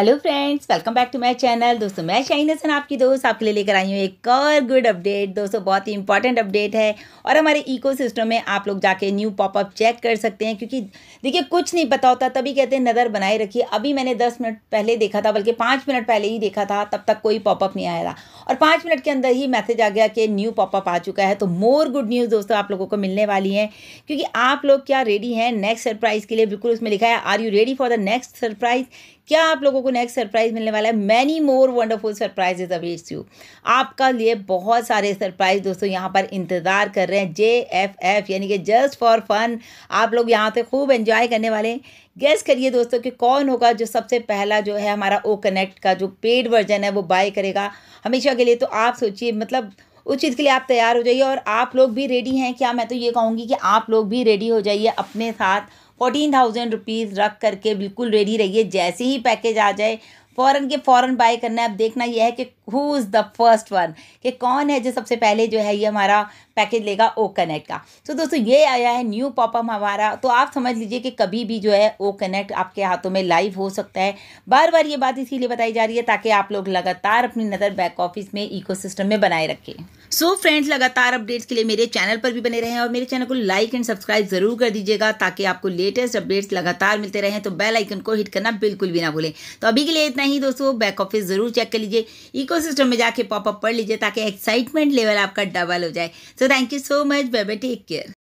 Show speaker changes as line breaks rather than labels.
hello friends welcome back to my channel दोस्तों मैं shine Hasan आपकी दोस्त आपके लिए लेकर आई हूँ एक और गुड अपडेट दोस्तों बहुत ही इंपॉर्टेंट अपडेट है और हमारे इकोसिस्टम में आप लोग जाके न्यू पॉपअप चेक कर सकते हैं क्योंकि देखिए कुछ नहीं पता होता तभी कहते हैं नज़र बनाए रखिए अभी मैंने दस मिनट पहले देखा था बल्कि पाँच मिनट पहले ही देखा था तब तक कोई पॉपअप नहीं आया था और पाँच मिनट के अंदर ही मैसेज आ गया कि न्यू पॉपअप आ चुका है तो मोर गुड न्यूज़ दोस्तों आप लोगों को मिलने वाली है क्योंकि आप लोग क्या रेडी हैं नेक्स्ट सरप्राइज़ के लिए बिल्कुल उसमें लिखा है are you ready for the next surprise क्या आप लोगों को नेक्स्ट सरप्राइज मिलने वाला है many more wonderful surprises awaits you आपका लिए बहुत सारे सरप्राइज दोस्तों यहाँ पर इंतज़ार कर रहे हैं जे एफ एफ यानी कि जस्ट फॉर फन आप लोग यहाँ से खूब एंजॉय करने वाले हैं करिए दोस्तों कि कौन होगा जो सबसे पहला जो है हमारा ओ कनेक्ट का जो पेड वर्जन है वो बाय करेगा हमेशा के लिए तो आप सोचिए मतलब उस चीज़ के लिए आप तैयार हो जाइए और आप लोग भी रेडी हैं क्या मैं तो ये कहूँगी कि आप लोग भी रेडी हो जाइए अपने साथ फोर्टीन थाउजेंड रुपीज़ रख करके बिल्कुल रेडी रहिए जैसे ही पैकेज आ जाए फ़ौरन के फ़ौरन बाय करना है अब देखना यह है कि who is the first one कि कौन है जो सबसे पहले जो है ये हमारा पैकेज लेगा ओ कनेक्ट का तो so, दोस्तों ये आया है न्यू पॉपअप हमारा तो आप समझ लीजिए कि कभी भी जो है ओ कनेक्ट आपके हाथों में लाइव हो सकता है बार बार ये बात इसीलिए बताई जा रही है ताकि आप लोग लगातार अपनी नज़र बैक ऑफिस में इको में बनाए रखें सो so फ्रेंड्स लगातार अपडेट्स के लिए मेरे चैनल पर भी बने रहें और मेरे चैनल को लाइक एंड सब्सक्राइब जरूर कर दीजिएगा ताकि आपको लेटेस्ट अपडेट्स लगातार मिलते रहें तो बेल आइकन को हिट करना बिल्कुल भी ना भूलें तो अभी के लिए इतना ही दोस्तों बैक ऑफिस जरूर चेक कर लीजिए इकोसिस्टम में जाके पॉपअप पढ़ लीजिए ताकि एक्साइटमेंट लेवल आपका डबल हो जाए so thank you so much बेबे टेक केयर